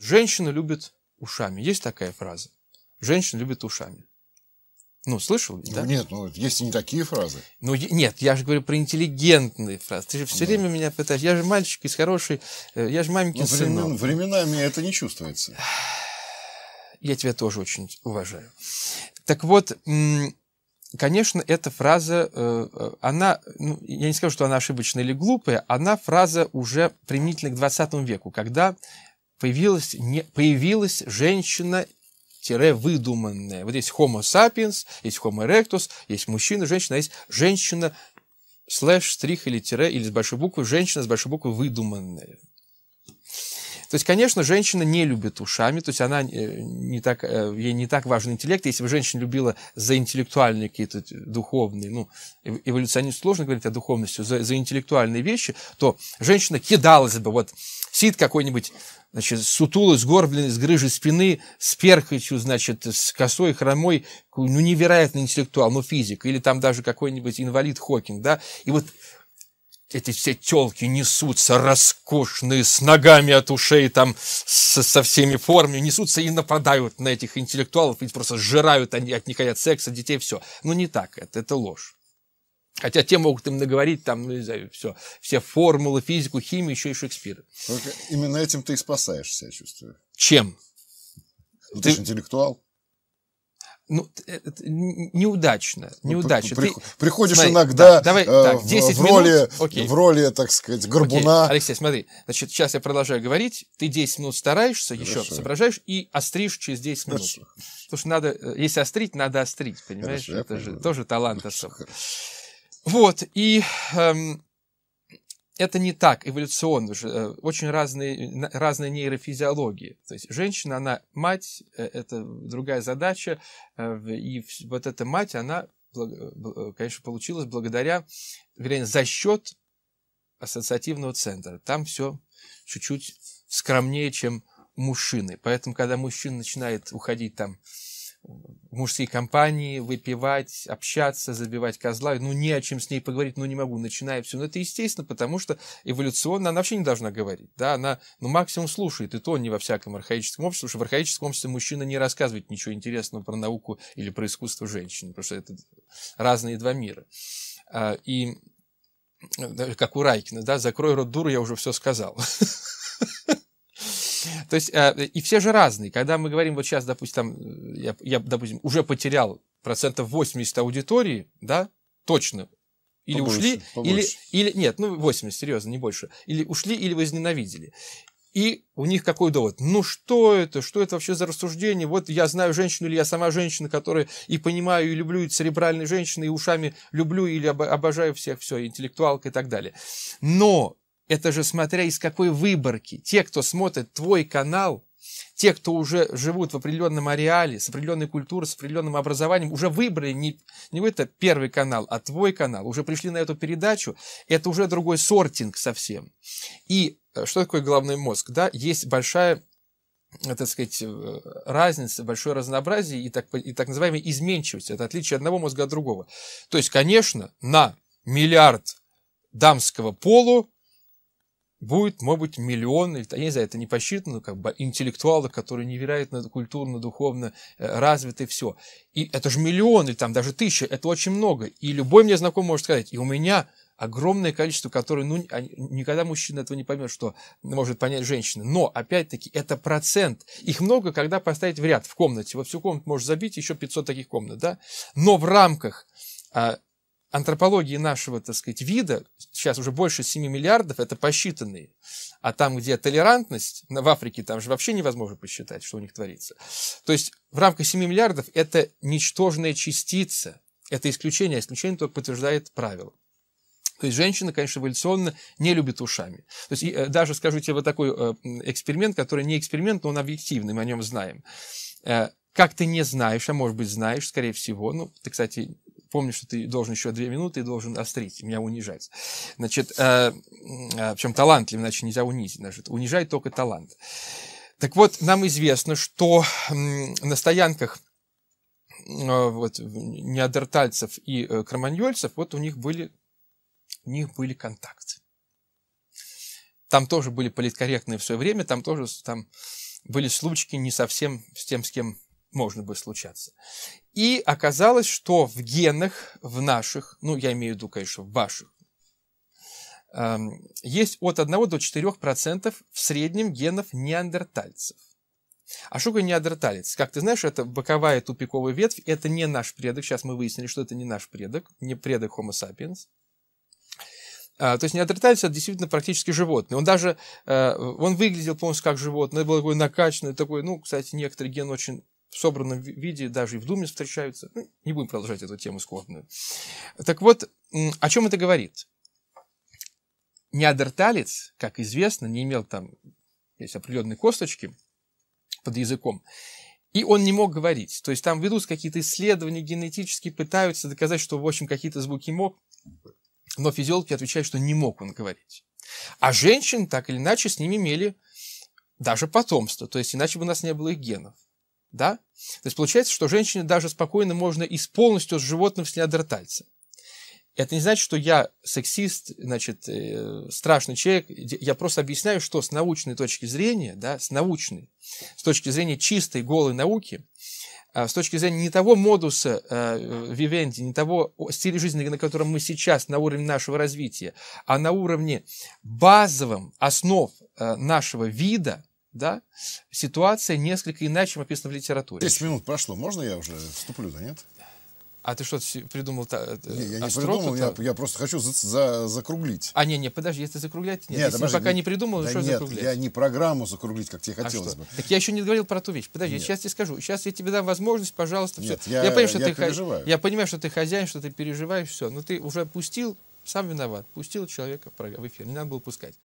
Женщина любит ушами. Есть такая фраза? Женщина любит ушами. Ну, слышал? Ну, да? Нет, ну, есть и не такие фразы. Ну, нет, я же говорю про интеллигентные фразы. Ты же все да. Ну. время меня пытаешь. Я же мальчик из хорошей, э, я же маменькин ну, времен, сынок. Временами это не чувствуется. Я тебя тоже очень уважаю. Так вот, конечно, эта фраза, э, э, она, ну, я не скажу, что она ошибочная или глупая, она фраза уже применительна к 20 веку, когда появилась, не, появилась женщина выдуманная. Вот есть Homo sapiens, есть Homo erectus, есть мужчина, женщина, а есть женщина слэш, стрих или тире, или с большой буквы, женщина с большой буквы выдуманная. То есть, конечно, женщина не любит ушами, то есть она э, не так, э, ей не так важен интеллект. Если бы женщина любила за интеллектуальные какие-то духовные, ну, эволюционист сложно говорить о духовности, за, за интеллектуальные вещи, то женщина кидалась бы, вот сидит какой-нибудь значит, сутулый, сгорбленный, с грыжей спины, с перхотью, значит, с косой, хромой, ну, невероятный интеллектуал, ну, физик, или там даже какой-нибудь инвалид Хокинг, да, и вот эти все телки несутся роскошные, с ногами от ушей, там, со, со всеми формами, несутся и нападают на этих интеллектуалов, и просто сжирают они от них от секса, детей, все. Ну, не так это, это ложь. Хотя те могут им наговорить, там, ну, не знаю, все, все формулы, физику, химию, еще и Шекспира. Только именно этим ты и спасаешься, я чувствую. Чем? Ну, ты, ты же интеллектуал ну, э, неудачно, неудачно. Ну, при, ты, приходишь смотри, иногда да, давай, э, так, 10 в, минут, роли, окей. в роли, так сказать, горбуна. Окей. Алексей, смотри, значит, сейчас я продолжаю говорить, ты 10 минут стараешься, Хорошо. еще соображаешь и остришь через 10 минут. Хорошо. Потому что надо, э, если острить, надо острить, понимаешь? Хорошо, Это же понимаю. тоже талант особо. Вот, и эм, это не так эволюционно, э, очень разные, разные нейрофизиологии. То есть женщина, она мать, э, это другая задача, э, и вот эта мать, она, конечно, получилась благодаря, вернее, за счет ассоциативного центра. Там все чуть-чуть скромнее, чем мужчины. Поэтому, когда мужчина начинает уходить там мужские компании, выпивать, общаться, забивать козла, ну не о чем с ней поговорить, ну не могу, начинаю все. Но это естественно, потому что эволюционно она вообще не должна говорить, да, она ну, максимум слушает, и то не во всяком архаическом обществе, потому что в архаическом обществе мужчина не рассказывает ничего интересного про науку или про искусство женщины, потому что это разные два мира. А, и э, как у Райкина, да, закрой рот дура, я уже все сказал. То есть, э, и все же разные. Когда мы говорим, вот сейчас, допустим, там, э, я, я допустим, уже потерял процентов 80 аудитории, да, точно, или побольше, ушли, побольше. Или, или нет, ну 80, серьезно, не больше, или ушли, или возненавидели. И у них какой довод? Ну что это? Что это вообще за рассуждение? Вот я знаю женщину, или я сама женщина, которая и понимаю, и люблю, и церебральной женщины, и ушами люблю, или обожаю всех, все, интеллектуалка и так далее. Но это же смотря из какой выборки. Те, кто смотрит твой канал, те, кто уже живут в определенном ареале, с определенной культурой, с определенным образованием, уже выбрали не, не это первый канал, а твой канал, уже пришли на эту передачу, это уже другой сортинг совсем. И э, что такое головной мозг? Да, есть большая э, так сказать, э, разница, большое разнообразие и так, и так называемая изменчивость. Это отличие одного мозга от другого. То есть, конечно, на миллиард дамского полу будет, может быть, миллион, я не знаю, это не посчитано, как бы интеллектуалы, которые невероятно культурно, духовно э, развиты, все. И это же миллион, или там даже тысяча, это очень много. И любой мне знакомый может сказать, и у меня огромное количество, которое, ну, никогда мужчина этого не поймет, что может понять женщина. Но, опять-таки, это процент. Их много, когда поставить в ряд в комнате. во всю комнату можешь забить, еще 500 таких комнат, да? Но в рамках а, антропологии нашего, так сказать, вида, сейчас уже больше 7 миллиардов, это посчитанные. А там, где толерантность, в Африке там же вообще невозможно посчитать, что у них творится. То есть в рамках 7 миллиардов это ничтожная частица. Это исключение, а исключение только подтверждает правило. То есть женщина, конечно, эволюционно не любит ушами. То есть э, даже, скажу тебе, вот такой э, эксперимент, который не эксперимент, но он объективный, мы о нем знаем э, как ты не знаешь, а может быть знаешь, скорее всего, ну, ты, кстати, помни, что ты должен еще две минуты, и должен острить, меня унижать. Значит, э, э, причем талантлив, значит нельзя унизить. Значит, унижает только талант. Так вот, нам известно, что на стоянках э, вот, неандертальцев и э, кроманьольцев, вот у них были, у них были контакты. Там тоже были политкорректные в свое время, там тоже там были случаи не совсем с тем, с кем можно бы случаться. И оказалось, что в генах, в наших, ну, я имею в виду, конечно, в ваших, эм, есть от 1 до 4% в среднем генов неандертальцев. А что такое неандерталец? Как ты знаешь, это боковая тупиковая ветвь, это не наш предок. Сейчас мы выяснили, что это не наш предок, не предок Homo sapiens. А, то есть неандерталец это действительно практически животное. Он даже, э, он выглядел полностью как животное, был такой накачанный, такой, ну, кстати, некоторые ген очень в собранном виде, даже и в Думе встречаются. Ну, не будем продолжать эту тему скорбную. Так вот, о чем это говорит? Неандерталец, как известно, не имел там, есть определенные косточки под языком, и он не мог говорить. То есть там ведутся какие-то исследования генетические, пытаются доказать, что, в общем, какие-то звуки мог, но физиологи отвечают, что не мог он говорить. А женщин так или иначе с ними имели даже потомство, то есть иначе бы у нас не было их генов. Да? То есть получается, что женщине даже спокойно можно и с полностью с животным с неандертальца. Это не значит, что я сексист, значит, э, страшный человек. Я просто объясняю, что с научной точки зрения, да, с научной, с точки зрения чистой голой науки, а, с точки зрения не того модуса э, вивенди, не того стиля жизни, на котором мы сейчас, на уровне нашего развития, а на уровне базовым основ э, нашего вида, да, ситуация несколько иначе описана в литературе. 10 минут прошло, можно я уже вступлю, да нет? А ты что то придумал? Э, не, я не а придумал, я, я просто хочу за, за, закруглить. А, не, не, подожди, если закруглять, нет, нет если подожди, пока не, не придумал, да что нет, закруглять? я не программу закруглить, как тебе а хотелось а бы. Так я еще не говорил про ту вещь. Подожди, нет. сейчас тебе скажу. Сейчас я тебе дам возможность, пожалуйста, нет, Я, я, понимаю, что я ты переживаю. Я понимаю, что ты хозяин, что ты переживаешь, все. Но ты уже пустил, сам виноват, пустил человека в эфир. Не надо было пускать.